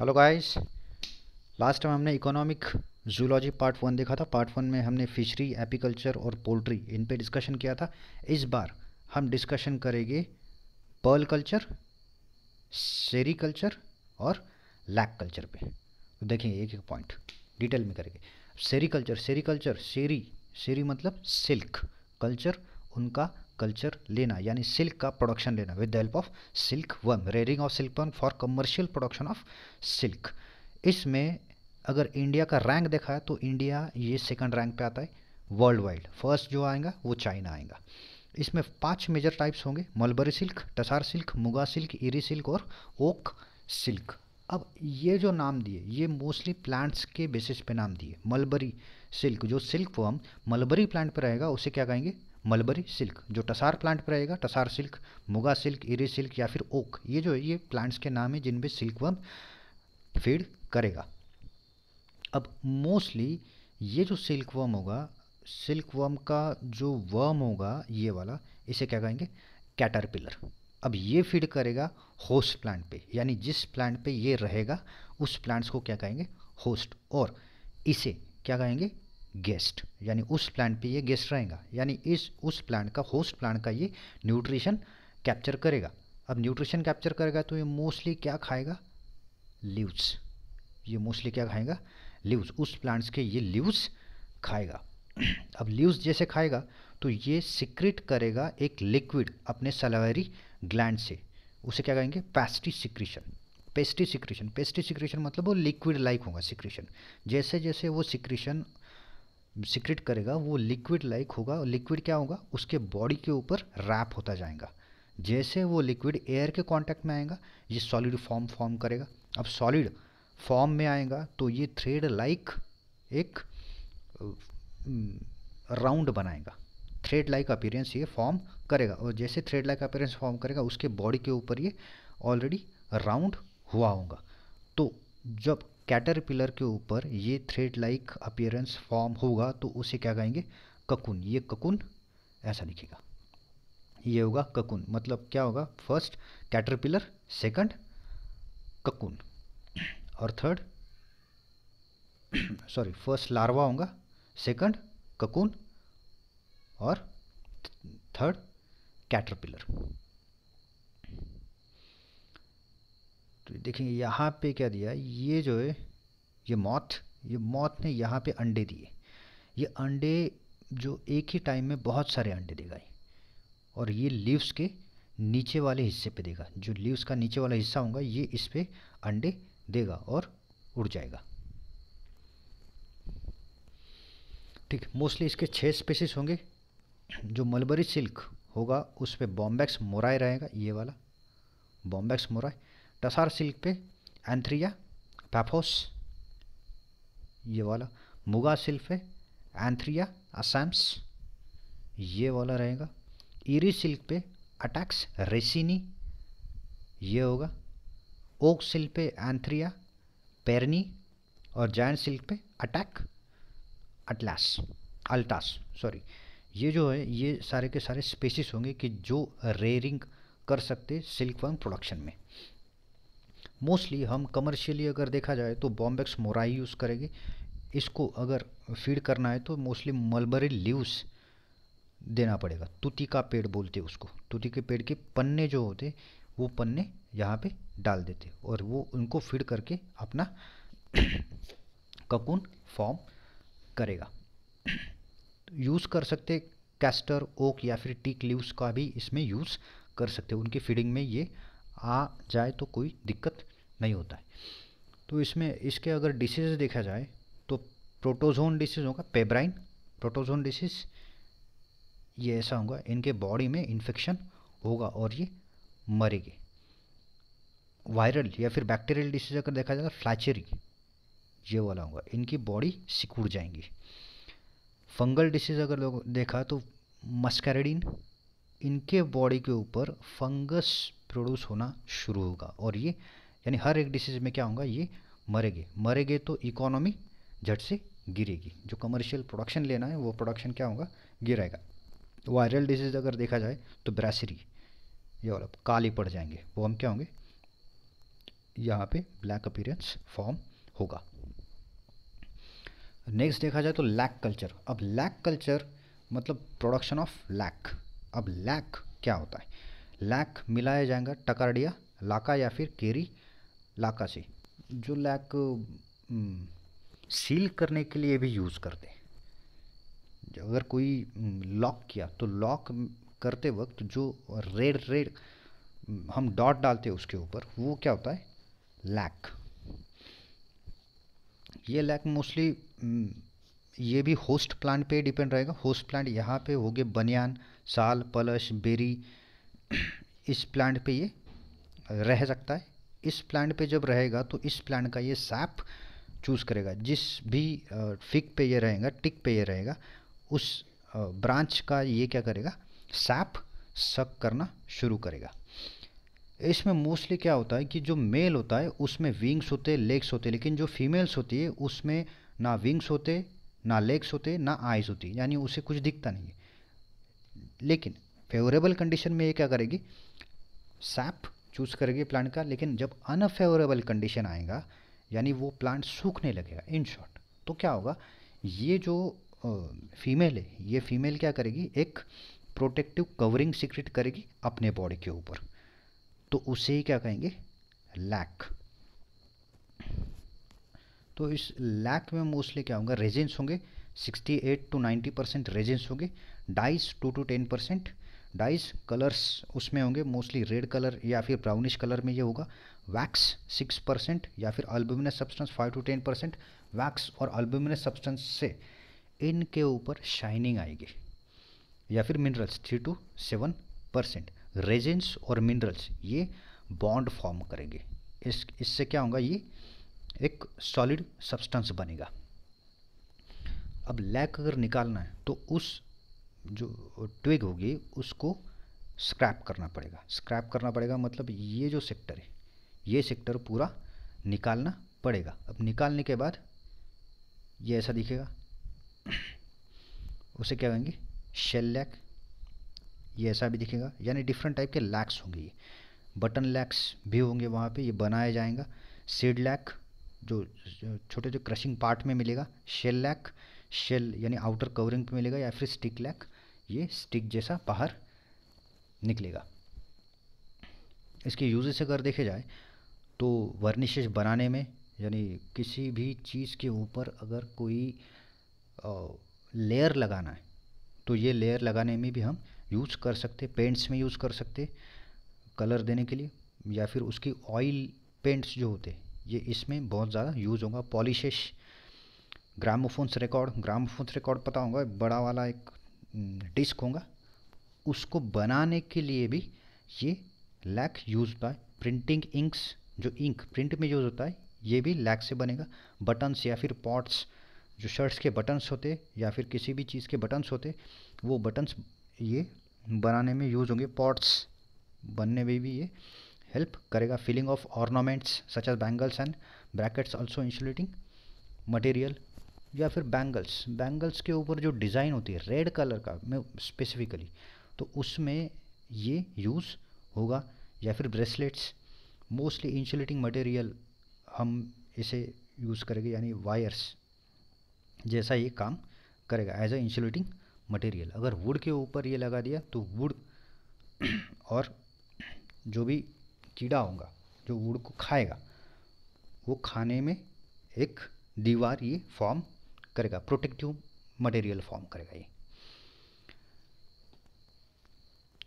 Hello guys last time हमने economic zoology part one देखा था पार्ट वन में हमने फिशरी एपीकल्चर और पोल्ट्री इन पे डिस्कशन किया था इस बार हम डिस्कशन करेंगे पर्ल कल्चर सेरी कल्चर और लैक कल्चर पे तो देखेंगे एक एक पॉइंट डिटेल में करेंगे सेरी कल्चर सेरी कल्चर सेरी सेरी मतलब सिल्क कल्चर उनका कल्चर लेना यानी सिल्क का प्रोडक्शन लेना with the help of silk worm rearing of silk worm for commercial production of silk इसमें अगर इंडिया का रैंक देखा है तो इंडिया ये सेकंड रैंक पे आता है वर्ल्ड वाइड फर्स्ट जो आएगा वो चाइना आएगा इसमें पांच मेजर टाइप्स होंगे mulberry silk tasar silk muga silk eri silk और ओक सिल्क अब ये जो नाम दिए ये मोस्टली प्लांट्स के बेसिस पे नाम दिए मलबरी सिल्क जो सिल्क फॉर्म मलबरी प्लांट पर रहेगा उसे क्या कहेंगे मलबरी सिल्क जो टसार प्लांट पर रहेगा tasar silk muga silk eri silk या फिर ओक ये जो है ये प्लांट्स के नाम है जिनपे सिल्क वर्म फीड करेगा अब मोस्टली ये जो सिल्क वर्म होगा सिल्क वर्म का जो वर्म होगा ये वाला इसे क्या कहेंगे कैटरपिलर अब ये फीड करेगा होस्ट प्लांट पे यानी जिस प्लांट पे ये रहेगा उस प्लांट्स को क्या कहेंगे होस्ट और इसे क्या कहेंगे गेस्ट यानी उस प्लांट पे ये गेस्ट रहेगा यानी इस उस प्लांट का होस्ट प्लांट का ये न्यूट्रिशन कैप्चर करेगा अब न्यूट्रिशन कैप्चर करेगा तो ये मोस्टली क्या खाएगा लीव्स ये मोस्टली क्या खाएगा लीव्स उस प्लांट्स के ये लीव्स खाएगा अब लीव्स जैसे खाएगा तो ये सिक्रिट करेगा एक लिक्विड अपने सलावरी ग्लैंड से उसे क्या कहेंगे pasty secretion pasty secretion pasty secretion मतलब वो लिक्विड लाइक होगा सिक्रीशन जैसे जैसे वो सिक्रीशन सिक्रेट करेगा वो लिक्विड लाइक होगा और लिक्विड क्या होगा उसके बॉडी के ऊपर रैप होता जाएगा जैसे वो लिक्विड एयर के कांटेक्ट में आएगा ये सॉलिड फॉर्म फॉर्म करेगा अब सॉलिड फॉर्म में आएगा तो ये थ्रेड लाइक एक राउंड बनाएगा थ्रेड लाइक अपीरेंस ये फॉर्म करेगा और जैसे थ्रेड लाइक अपीरेंस फॉर्म करेगा उसके बॉडी के ऊपर ये ऑलरेडी राउंड हुआ होगा तो जब कैटरपिलर के ऊपर ये थ्रेड लाइक अपियरेंस फॉर्म होगा तो उसे क्या कहेंगे ककुन ये ककुन ऐसा लिखेगा ये होगा ककुन मतलब क्या होगा फर्स्ट कैटरपिलर सेकंड ककुन और थर्ड सॉरी फर्स्ट लार्वा होगा सेकंड ककुन और थर्ड कैटरपिलर करें देखेंगे यहाँ पे क्या दिया ये जो है ये मौत ये मौत ने यहाँ पे अंडे दिए ये अंडे जो एक ही टाइम में बहुत सारे अंडे देगा ये और ये लीव्स के नीचे वाले हिस्से पे देगा जो लीव्स का नीचे वाला हिस्सा होगा ये इस पर अंडे देगा और उड़ जाएगा ठीक मोस्टली इसके छः स्पेसिस होंगे जो मलबरी सिल्क होगा उस पर बॉम्बैक्स मोराए रहेगा ये वाला बॉम्बैक्स मोराए टसार सिल्क पे एंथ्रिया पैफोस ये वाला मुगा सिल्क पे एंथ्रिया असैम्स ये वाला रहेगा ईरी सिल्क पे अटैक्स रेसिनी ये होगा ओक सिल्क पे एंथ्रिया पेरनी और जैन सिल्क पे अटैक अटलास अल्टास सॉरी ये जो है ये सारे के सारे स्पेसिस होंगे कि जो रेयरिंग कर सकते सिल्क वर्म प्रोडक्शन में मोस्टली हम कमर्शियली अगर देखा जाए तो बॉम्बेक्स मोराई यूज़ करेंगे इसको अगर फीड करना है तो मोस्टली मलबरी लीव्स देना पड़ेगा तुती का पेड़ बोलते उसको तुती के पेड़ के पन्ने जो होते वो पन्ने यहाँ पे डाल देते और वो उनको फीड करके अपना ककून फॉर्म करेगा यूज़ कर सकते कैस्टर ओक या फिर टीक लीव्स का भी इसमें यूज़ कर सकते उनकी फीडिंग में ये आ जाए तो कोई दिक्कत नहीं होता है तो इसमें इसके अगर डिसीज देखा जाए तो प्रोटोजोन डिसीज होगा पेब्राइन प्रोटोजोन डिसीज ये ऐसा होगा इनके बॉडी में इन्फेक्शन होगा और ये मरेगी वायरल या फिर बैक्टीरियल डिसीज अगर देखा जाए तो ये वाला होगा इनकी बॉडी सिकुड़ जाएंगी फंगल डिसीज अगर लोग देखा तो मस्कैरेडिन इनके बॉडी के ऊपर फंगस प्रोड्यूस होना शुरू होगा और ये यानी हर एक डिसीज में क्या होगा ये मरेगे मरेगे तो इकोनॉमी झट से गिरेगी जो कमर्शियल प्रोडक्शन लेना है वो प्रोडक्शन क्या होगा गिरेगा वायरल डिजीज अगर देखा जाए तो ब्रासरी ये वाला काली पड़ जाएंगे वो हम क्या होंगे यहाँ पे ब्लैक अपीरेंस फॉर्म होगा नेक्स्ट देखा जाए तो लैक कल्चर अब लैक कल्चर मतलब प्रोडक्शन ऑफ लैक अब लैक क्या होता है लैक मिलाया जाएगा टकारडिया लाका या फिर केरी लाका से जो लैक सील करने के लिए भी यूज़ करते हैं अगर कोई लॉक किया तो लॉक करते वक्त जो रेड रेड हम डॉट डालते हैं उसके ऊपर वो क्या होता है लैक ये लैक मोस्टली ये भी होस्ट प्लांट पे डिपेंड रहेगा होस्ट प्लांट यहाँ पे हो गए बनियान साल पलश बेरी इस प्लांट पे ये रह सकता है इस प्लांट पे जब रहेगा तो इस प्लांट का ये सैप चूज़ करेगा जिस भी फिक पे ये रहेगा टिक पे ये रहेगा उस ब्रांच का ये क्या करेगा सैप सक करना शुरू करेगा इसमें मोस्टली क्या होता है कि जो मेल होता है उसमें विंग्स होते हैं लेग्स होते हैं लेकिन जो फीमेल्स होती है उसमें ना विंग्स होते ना लेग्स होते ना आइज़ होती यानी उसे कुछ दिखता नहीं है लेकिन फेवरेबल कंडीशन में ये क्या करेगी सैप चूज करेगी प्लांट का लेकिन जब अनफेवरेबल कंडीशन आएगा यानी वो प्लांट सूखने लगेगा इन शॉर्ट तो क्या होगा ये जो फीमेल है ये फीमेल क्या करेगी एक प्रोटेक्टिव कवरिंग सीक्रेट करेगी अपने बॉडी के ऊपर तो उसे ही क्या कहेंगे लैक तो इस लैक में मोस्टली क्या होगा रेजेंस होंगे 68 टू नाइन्टी परसेंट रेजेंस होंगे dyes 2 to 10 percent dyes colours उसमें होंगे मोस्टली रेड कलर या फिर ब्राउनिश कलर में ये होगा वैक्स सिक्स परसेंट या फिर albuminous substance five to ten percent wax और अल्बुमिनस सब्सटेंस से इनके ऊपर शाइनिंग आएगी या फिर minerals three to seven percent resins और मिनरल्स ये बॉन्ड फॉर्म करेंगे इस इससे क्या होगा ये एक सॉलिड सब्सटेंस बनेगा अब लैक अगर निकालना है तो उस जो ट्विग होगी उसको स्क्रैप करना पड़ेगा स्क्रैप करना पड़ेगा मतलब ये जो सेक्टर है ये सेक्टर पूरा निकालना पड़ेगा अब निकालने के बाद ये ऐसा दिखेगा उसे क्या कहेंगे शेल लैक ये ऐसा भी दिखेगा यानी डिफरेंट टाइप के लैक्स होंगे ये बटन लैक्स भी होंगे वहाँ पे ये बनाया जाएगा सीड लैक जो छोटे जो क्रशिंग पार्ट में मिलेगा शेल लैक शेल यानी आउटर कवरिंग पे मिलेगा या फिर स्टिक लैक ये स्टिक जैसा बाहर निकलेगा इसके यूजेस अगर देखे जाए तो वर्निशेज बनाने में यानी किसी भी चीज़ के ऊपर अगर कोई लेयर लगाना है तो ये लेयर लगाने में भी हम यूज़ कर सकते पेंट्स में यूज़ कर सकते कलर देने के लिए या फिर उसकी ऑयल पेंट्स जो होते ये इसमें बहुत ज़्यादा यूज़ होगा polishes gramophones record gramophones record पता होगा बड़ा वाला एक हम्म। डिस्क होगा उसको बनाने के लिए भी ये लैक यूज होता है प्रिंटिंग इंक्स जो इंक प्रिंट में यूज़ होता है ये भी लैक से बनेगा बटन्स या फिर पॉट्स जो शर्ट्स के बटन्स होते या फिर किसी भी चीज़ के बटन्स होते वो बटन्स ये बनाने में यूज़ होंगे पॉट्स बनने में भी ये हेल्प करेगा filling of ornaments such as bangles and brackets also insulating material या फिर बैंगल्स बैंगल्स के ऊपर जो डिज़ाइन होती है रेड कलर का मैं स्पेसिफिकली तो उसमें ये यूज़ होगा या फिर ब्रेसलेट्स मोस्टली इंसुलेटिंग मटेरियल हम इसे यूज़ करेंगे यानी वायर्स जैसा ये काम करेगा एज अ इंसुलेटिंग मटेरियल अगर वुड के ऊपर ये लगा दिया तो वुड और जो भी कीड़ा होगा जो वुड को खाएगा वो खाने में एक दीवार ये फॉर्म करेगा प्रोटेक्टिव मटेरियल फॉर्म करेगा ये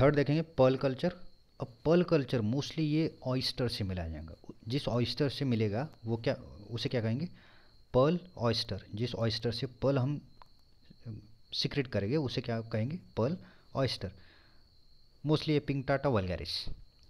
थर्ड देखेंगे पर्ल कल्चर अब पर्ल कल्चर मोस्टली ये ऑयस्टर से मिला जाएगा जिस ऑयस्टर से मिलेगा वो क्या उसे क्या कहेंगे पर्ल ऑयस्टर जिस ऑयस्टर से पर्ल हम सिक्रेट करेंगे उसे क्या कहेंगे पर्ल ऑयस्टर मोस्टली ये पिंक टाटा वलगैरिस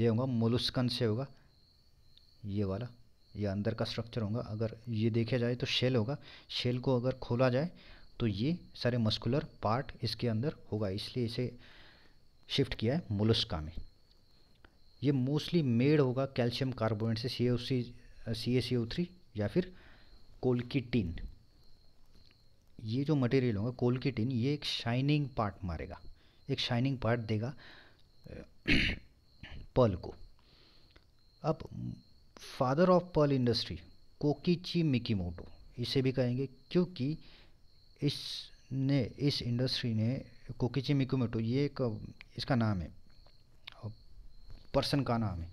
ये होगा मोलुस्कन से होगा ये वाला या अंदर का स्ट्रक्चर होगा अगर ये देखा जाए तो शेल होगा शेल को अगर खोला जाए तो ये सारे मस्कुलर पार्ट इसके अंदर होगा इसलिए इसे शिफ्ट किया है मोलस्का में ये मोस्टली मेड होगा कैल्शियम कार्बोनेट से सी सी सी ए सी ओ थ्री या फिर कोल की टीन ये जो मटेरियल होगा कोल की टीन ये एक शाइनिंग पार्ट मारेगा एक शाइनिंग पार्ट देगा पल को अब father of pearl industry Kokichi Moto इसे भी कहेंगे क्योंकि इसने इस इंडस्ट्री ने कोकीची मोटो ये एक इसका नाम है पर्सन का नाम है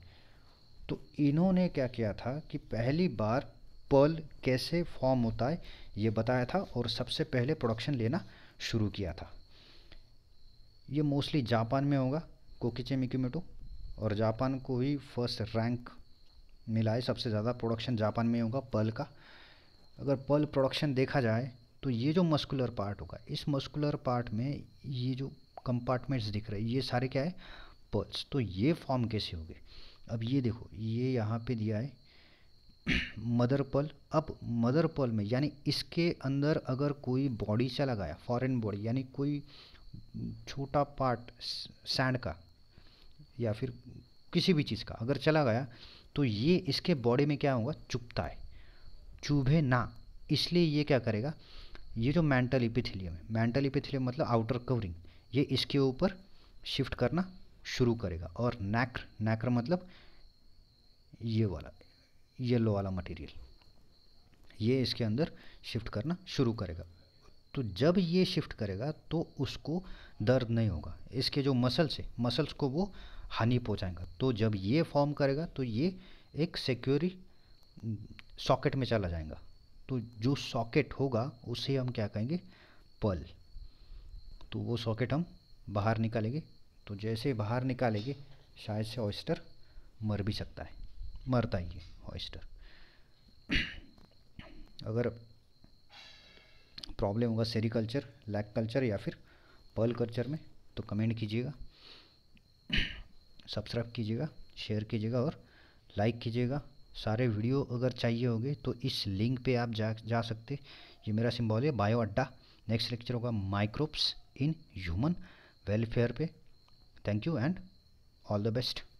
तो इन्होंने क्या किया था कि पहली बार पर्ल कैसे फॉर्म होता है ये बताया था और सबसे पहले प्रोडक्शन लेना शुरू किया था ये मोस्टली जापान में होगा कोकीचे मिकीमेटो और जापान को ही फर्स्ट रैंक मिला है सबसे ज़्यादा प्रोडक्शन जापान में होगा पल का अगर पल प्रोडक्शन देखा जाए तो ये जो मस्कुलर पार्ट होगा इस मस्कुलर पार्ट में ये जो कंपार्टमेंट्स दिख रहे हैं ये सारे क्या है पल्स तो ये फॉर्म कैसे हो गए अब ये देखो ये यहाँ पे दिया है मदर पल अब मदर पल में यानी इसके अंदर अगर कोई बॉडी चला गया फॉरेन बॉडी यानी कोई छोटा पार्ट सैंड का या फिर किसी भी चीज़ का अगर चला गया तो ये इसके बॉडी में क्या होगा चुभता है चुभे ना इसलिए ये क्या करेगा ये जो मेंटल इपिथिलियम है मेंटल इपिथिलियम मतलब आउटर कवरिंग ये इसके ऊपर शिफ्ट करना शुरू करेगा और नैक्र नैक्र मतलब ये वाला येलो वाला मटेरियल ये इसके अंदर शिफ्ट करना शुरू करेगा तो जब ये शिफ्ट करेगा तो उसको दर्द नहीं होगा इसके जो मसल्स है मसल्स को वो हानि पहुंचाएगा तो जब ये फॉर्म करेगा तो ये एक सिक्योरी हम्म, सॉकेट में चला जाएगा तो जो सॉकेट होगा उसे हम क्या कहेंगे पल तो वो सॉकेट हम बाहर निकालेंगे तो जैसे बाहर निकालेंगे शायद से ऑयस्टर मर भी सकता है मरता ही है ऑयस्टर अगर प्रॉब्लम होगा सेरिकल्चर लैक कल्चर या फिर पर्ल कल्चर में तो कमेंट कीजिएगा सब्सक्राइब कीजिएगा शेयर कीजिएगा और लाइक कीजिएगा सारे वीडियो अगर चाहिए होंगे तो इस लिंक पे आप जा जा सकते ये मेरा सिंबल है बायो अड्डा नेक्स्ट लेक्चर होगा माइक्रोब्स इन ह्यूमन वेलफेयर पे thank you and all the best